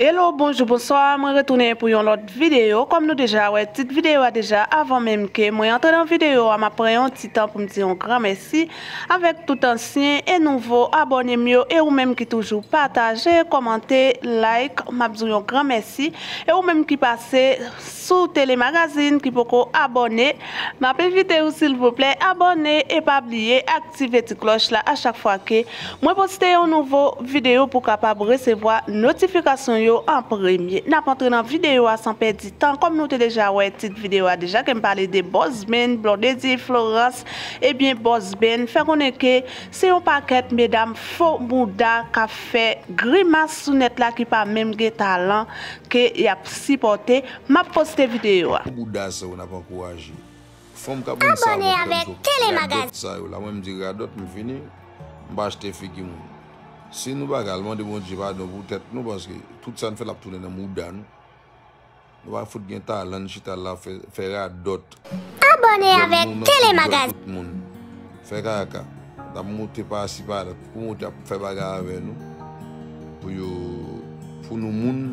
Hello, bonjour, bonsoir. suis retourné pour une autre vidéo. Comme nous déjà, ouais, petite vidéo déjà avant même que moi entre dans vidéo, à ma un petit temps pour me dire un grand merci avec tout ancien et nouveau abonné mieux et ou même qui toujours partager, commenter, like, m'a un grand merci et vous même qui passait sous télémagazine qui pour abonner. M'a vidéo vous s'il vous plaît, abonner et pas oublier activer cette cloche là à chaque fois que moi poster une nouveau vidéo pour capable recevoir notification en premier. N'a pas entré dans vidéo à sans perdre du temps. Comme nous était déjà ouais petite vidéo déjà déjà me parler de Bosben, Blondedi, Florence et eh bien Bosben fait qu'on est que c'est un paquet mesdames faux bouddha qui fait grimace sous net là qui pas même de talent que y a supporté m'a poste vidéo. Bouddha ça on a pas encouragé. Femme Abonné avec Télémagazine. Ça là moi me dire je me fini. M'acheter figi Si nou bagal, mande moun jepa adon pou tèt nou baske, tout sa nou fè lap tounen nan mouda nou. Nou wak fout gen ta lanjita la fè rade dot. Abone avek telemagaz. Fè rade ka, dap moun te pasipa, dap moun te fè bagal avek nou. Pou yo, pou nou moun,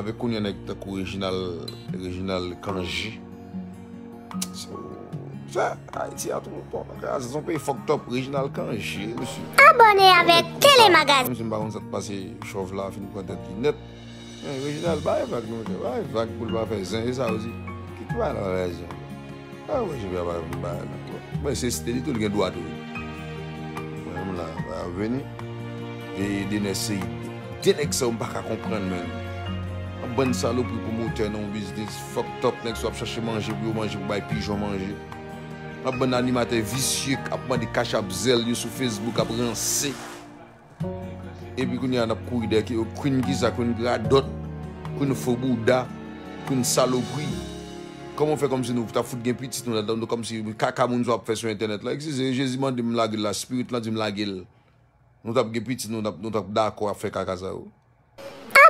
avek konye nek takou regional kanji. Se son pe fok top regional kan jir Abone avèk telemagaz ah, Mse mba kon se te pase chov eh, non, la Fini kwa deti net Regional baye Fak pou lwa fe zin e sa ouzi Kikwa nan rezyon Mwen se steli tout lwen do adou Mwen la vèni Dène se yi Dène ksa mba kakomprèn mwen Mwen salop pou koumote Non biz dis fok top Mwen se wap chache manje Mwen manje kou baye pijon manje ap mwen bon animatè visyèk ap mwen di kach ap zèl yon sou Facebook ap ren sèk. Epi kwen yon ap kou ide ki yon kwen gizak, kwen gradot, kwen fòbou da, kwen salogwi. Koman fè kom si nou? Fout gen pitit nou la dam nou kom si kaka moun zwa ap fè sou internet la. Ek si zè je ziman di mla gil la, spirit lan di mla gil. Nou tap gen pitit nou, nou tap da kwa fè kaka zè yo.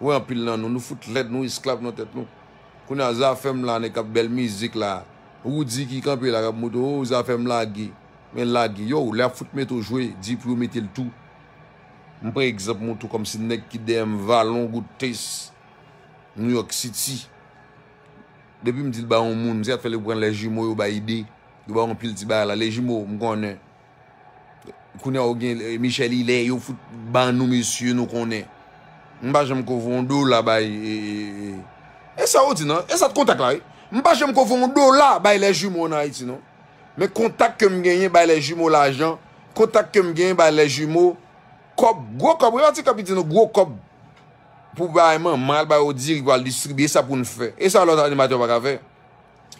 Ou anpil nan nou, nou foute led nou, isklap nan tet nou. Kounen a zafem lan, ne kap bel mizik la. Ou di ki anpil la, kap moutou, ou zafem lagi. Men lagi, yo ou la foute men to jwe, di pou yo metel tou. Mpre egzap moutou, kom si nek ki dem va, longoutes. New York City. Depi mtil ba yon moun, msè at fèle pou pran le jimo yo ba ide. Yon ba anpil ti ba la, le jimo, mkounen. Kounen ou gen, Michel Hilae, yo foute ban nou misyon nou kounen. Mba jèm kou fondou la bay. E, e, e. e sa ou ti nan? E sa kontak la e? Mba jèm kou fondou la bay le jume ou nan e ti nan? Me kontak kem genyen bay le jume ou la jan. Kontak kem genyen bay le jume ou. Kop, gwo kop. E wati kapitin nou? Gwo kop. Pou bayman mal bay ou diri bayl distribye. E sa pou nou fe. E sa lò nan animatyon pa ka fe.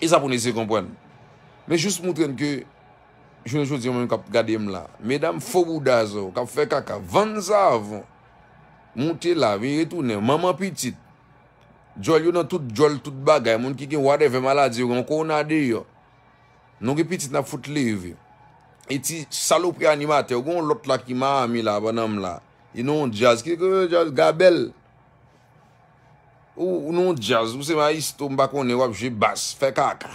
E sa pou nou se kompwen. Me jous moutren ke. Jounen chou ti yon mwen kap gade mla. Medan fò bouda zo. Kap fe kaka. Vande sa avon. Moun te la, vi retounen. Maman pitit. Jol yon nan tout jol, tout bagay. Moun ki gen whatever maladi yon. Kon ade yon. Noun ki pitit nan footleve. E ti salopri animate. Yon lot la ki ma ami la, banam la. Yon non jazz. Kik yon jazz gabel. Yon non jazz. Mousse ma isitou mbakone. Wap jy bas. Fè kaka.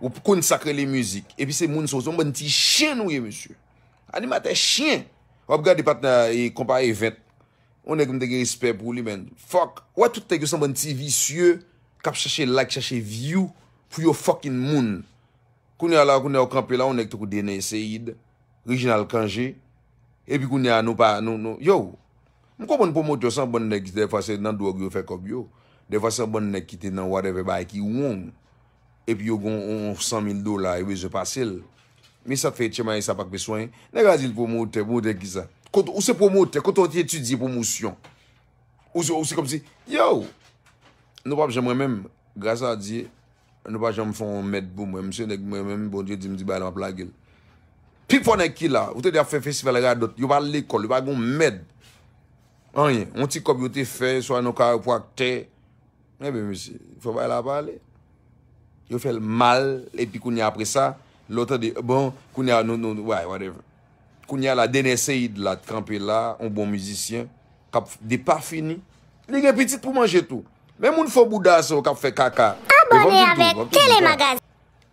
Wop kon sakre le müzik. E pi se moun sos. Moun bon ti chen ouye monsye. Animate chen. Wap gade patna yi e, kompa evet. On ek mwen teke risper pou li men. Fok, wè tout teke yon san bon ti visye, kap chache like, chache view, pou yon fokin moun. Koun yon la, koun yon kampi la, on ek teke dene Seyid, Rijinal Kanje, epi koun yon anou pa, anou anou. Yow, mwen konpon pou mwote yon san bon nek, defase nan do a gyo fekob yow. Defase san bon nek kite nan whatever bay ki yon. Epi yon gon 100.000 do la, epi yon se pasel. Mi sa fey tseman yon sa pak pe swen, nek a zil pou mwote, mwote ki sa. Ose promote, koto ote etudi promotion. Ose kom si, yo, nou pap jemre menm grasa diye, nou pap jem fon med boum wey, msè nek mwen menm bon diye di mdi baye la mwen plage. Pi pou ane ki la, ou te de a fè fèsifè le gaya dot, yo pa l'ekol, yo pa goun med. Anye, onti kom yo te fè so ane o ka ou pou akte, ebe msè, fè baye la pale. Yo fè l'mal, epi kounye apre sa, l'ote de bon, kounye anou, nou nou nou, wè, whatever. Kounya la dene seyid la, kranpe la, on bon mizisyen, kap di pa fini. Li gen petit pou manje tou. Men moun fò bouda se ou kap fe kaka. Abone avek telemagazin.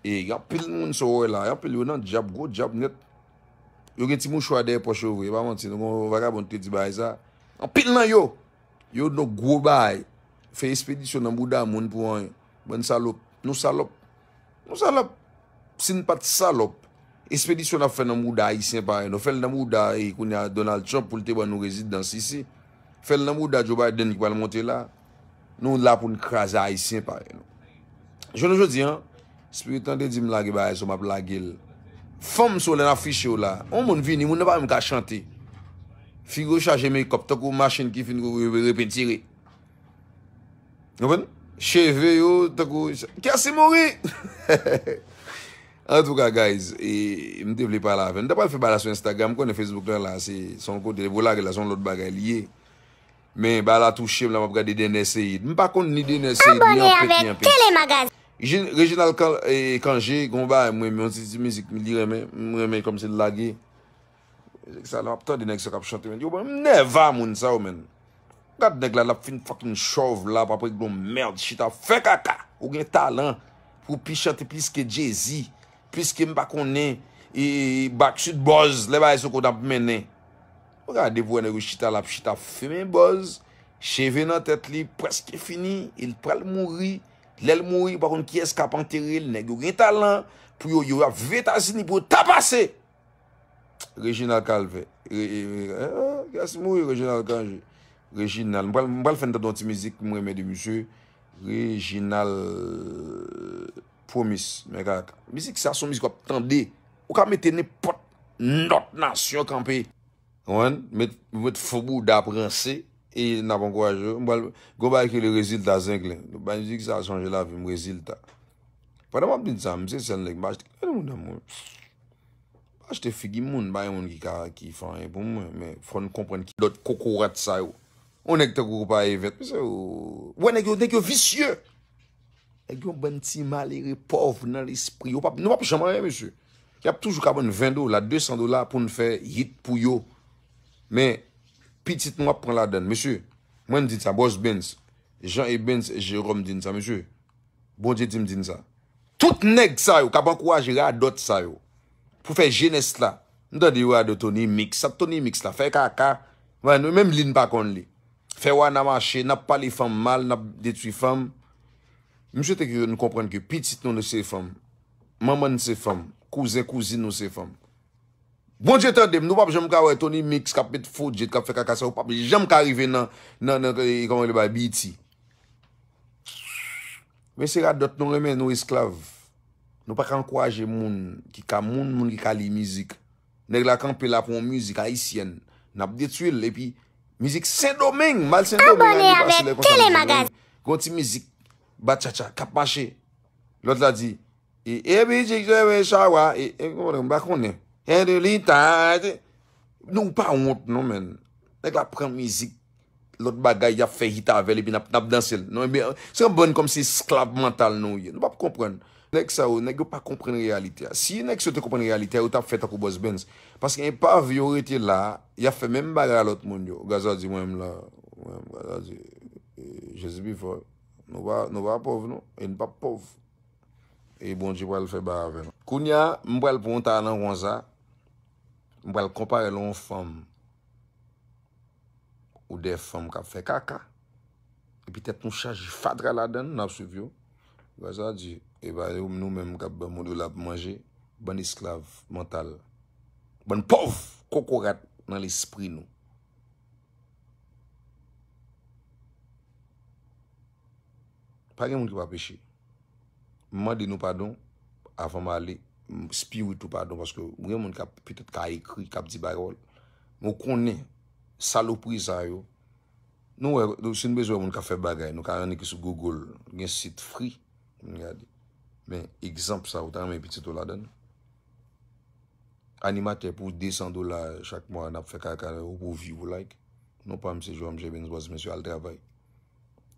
E, ya pil moun souwe la, ya pil yon e nan jab go, jab net. Yo gen ti moun chwa dey poche ouve, yo gen ti moun chwa dey poche ouve. An pil nan yo, yo nou gwo bay, fe espedisyon nan bouda moun pou an, bon nou salop, nou salop, nou salop, sin pati salop, Espedisyon ap fèl nan mouda ayisyen pare nou, fèl nan mouda e koun ya Donald Trump pou lte ba nou rezidans isi, fèl nan mouda djoba e den kwa l monti la, nou la pou n krasa ayisyen pare nou. Joun anjou di an, spiritan de dim lage baye sou map la gil, fòm sou lè na fich yo la, ou moun vini moun ne pa yon ka chanti, figyo chaje me kop tok ou machin ki fin kou repetire. Cheve yo tok ou, kase mori! An touka guys, e mde vle pala ven. Nde pala fe bala sou Instagram, konen Facebook la, son kote. Vola rela son lot bagay liye. Men, bala touche, mla mwa prade dene seyit. Mpa konti, dene seyit, mwen peti mwen peti. Reginal kanje, konba, mwen men, mwen seyit mizik, mwen di reme, mwen reme komse lage. Seyit salan, ap ton dene se kap chante men. Yo, oh, mwen ne va moun sa oh, ou men. Gat dene glalap fin fakin chow vla papre glon merd. Chita fe kaka, ou gen talan pou pi chante piske jesi. Piske m bako nen, i bak chit boz, le ba y se kod ap menen. Mwen a devwene yon chita la, chita femen boz, cheve nan tet li, preske fini, il pral mori, lel mori, bakon ki eskap anteril, neg yo gen talan, pou yo yo a vet asini, pou tapase. Reginal kalve. Gya ah, si mori, Reginal kanje. Reginal. M pral fen ta don ti mizik, m reme di msye. Reginal... Mwen se ki sa soumise kwa ptande, wak mwen tene pot not nasyon kanpe. Mwen met fobou da prensi, e napon kwa jò, mwen goba ki le rezilt a zengle. Mwen se ki sa chanje la vim rezilt a. Fadama mwen san, mwen se sen lèk mwen achte. Achte figi moun, bayan moun ki fanyan pou mwen. Fanyan kompren ki dot kokoret sa yo. Onèk te kou pa evet. Mwen se ki vissye yo. E gyon bantima li repov nan l'espri yo papi. Nou wap chanman ye, mesye. Yap toujou kabon 20 do la, 200 do la pou nou fe yit pou yo. Men, pitit nou wap pran la den. Mesye, mwen di ta, boss Benz. Jean et Benz et Jérôme din ta, mesye. Bondi et Tim din ta. Tout neg sa yo, kabon kouaj li a dot sa yo. Pou fe jenest la. Nou do di wadou toni miks. A toni miks la, fe kaka. Men, menm li npa kon li. Fe wana manche, nap pale fam mal, nap detui fam. Mwen chwete ki nou kompren ki pitit nou nou se fèm. Maman nou se fèm. Kouzè kouzè nou se fèm. Bon jè tè dèm nou pap jèm kwa wè toni mix kap pèt fòt jèm kap fè kakasa wè pap jèm kwa rive nan nan nan yon yon yon babi iti. Mwen se yon adot nou remè nou esklav. Nou pa kan kouajè moun ki ka moun moun ki ka li mizik. Nèk la kan pel apon mizik a isyen. Nap di t'wil epi mizik sen domèng. Mal sen domèng yon yon yon pasi lè kon san mizik. Gonti mizik. Ba tcha tcha, kap mache. Lote la di, e ebi jik, ebe chawa, e ebi kou rin, bakounen. En de lintan, ete. Nou pa ont, nou men. Nèk la pren mizik. Lote bagay ya fe hit avel, epi nap dansel. Non, ebe, se an bon kom se esklab mental nou ye. Nou pa pou kompren. Nèk sa ou, nèk yo pa kompren realite. Si nèk se te kompren realite, yo tap fet akou boz bens. Paske en pa viyorite la, ya fe men bagay alot moun yo. Gaza di mwen mla. Mwen mla di. E, Jezi bi fol. Nou ba pov nou, e nou pa pov. E bon di wale fe bar ave nou. Kounia, mbwel pou anta anan wansa, mbwel kompare lon fom ou def fom kap fe kaka. E pitep nou chaj fadra la den nan ap suvyo. Waza di, e ba yon e nou menm kap ba moun yon lap manje, ban esklav, mantal. Ban pov, kokorat nan l'espri nou. Pa gen moun ki pa peche. Mwa di nou padon. Afan mwa ale. Mspi wito padon. Paske mwen moun ki ap pitet ka ekri. Kap di bayol. Mwen konen. Salopri zay yo. Nou wè. Euh, Sine bezwe moun ki ap fe bagay. Nou ka yon ekisou Google. Gen sit free. Mwen yade. Men. Ekzamp sa wotan men piti to la den. Animate pou 200 dolar chak mwa. Nap fe kakare. Ouvi ou like. Nou pa mse jo amje ven. Mwaz mwen yo al trabay.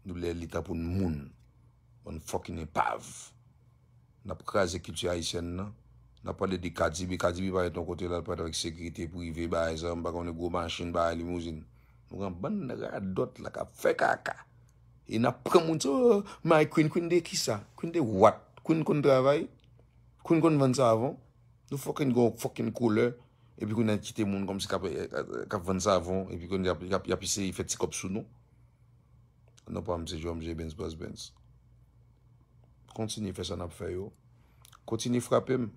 Nou lè lita pou moun. On fokine pav. Nap kre aze kitu a isen nan. Nap pale di kadzi bi. Kadzi bi pale ton kote la. Pade wak sekriti pou i ve ba a e zan. Mba kon e go manchin ba a limousin. Mwen ban nan a radot la ka fe kaka. E nap pre moun to. Ma e kwen kwen de ki sa. Kwen de wat. Kwen kon travay. Kwen kon vant sa avan. Nou fokin go fokin koule. E pi kon nan kite moun kom se kap vant sa avan. E pi kon yapise yi feti kop suno. An apwa mse jomje bens bas bens. konti ni fè san ap fè yo, konti ni frapèm,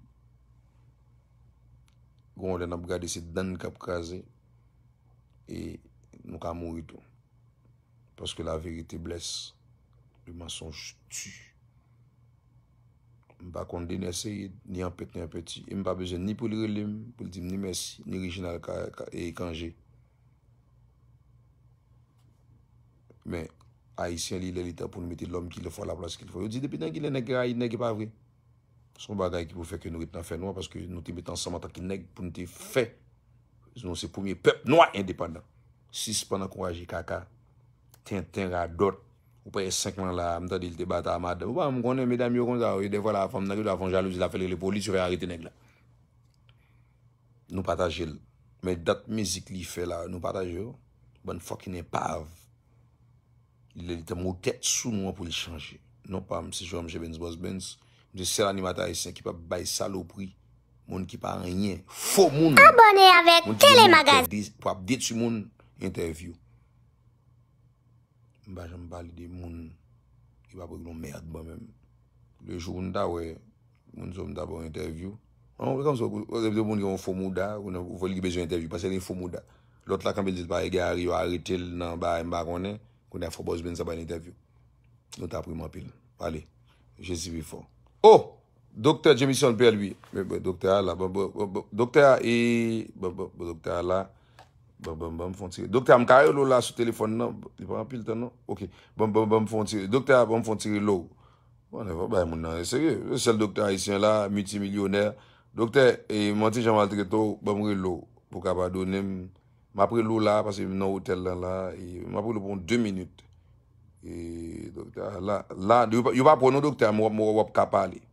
goun lè nap gade se dan kap kaze, e nou ka mou ito, porske la verite bles, li masonj tu, mba konti ni ase, ni apet ni apet, mba bezen ni pou li relim, pou li dim ni mesi, ni rijinal e ikanje, men, Aisyen li lè lè ta pou nou mette l'om ki lè fò la plas ki lè fò. Yo di depi nan ki lè negre a yi negre pa vre. Soun bagay ki pou fè ke nou rit nan fè noua. Paske nou ti mette ansama ta ki negre pou nou ti fè. Zon se pou mi pep noua indépandant. Si se pan akouraje kaka. Ten ten ra dot. Ou pa yè sèkman la. Mta di lè te bata amad. Ou pa mkone mèdame yo konza. Ou yè devwa la fèm nan ki lè fèm jalou. Zè la fè lè lè polis yo fè a rite negre la. Nou pataje. Mè dat mèz li lè lè tè mò tèt sou nou wè pou lè chanjè. Non pa, mse jòm jè bèns bòs bèns, mse sel animatare sen ki pap bay salopri, moun ki pa rè nye, fò moun, moun ki jè mè pwap dit su moun, interview. Mba jè mba lè de moun, ki pap wè gè lò mèrd bò mèm. Le jòm nda wè, moun zòm nda wè interview. An wè kam se wè, wè vè dè moun ki wè fò mouda, wè vò lè gè bezyo interview, pasè lè fò mouda. Lòt la kam beli Nefo Bozben sa ba yon interview. Non ta apri man pil. Pali. Je zivi fon. Oh! Dokter Jemison PLV. Dokter a la. Dokter a e... Dokter a la. Dokter a m karelo la sou telefon nan. Nipa man pil tan nan? Ok. Dokter a m fon tire lò. Bwane, bwane, moun nan esegye. Sel Dokter Aisyen la, multimilioner. Dokter e manti jamal tretò. Bwane, lò. Bwane, bwane, moun nan esegye. Ma pre lou la, pasi nou tel la la, ma pre lou pon 2 minute. E doktor, la, la, yu pa prono doktor, mou wop kapa li.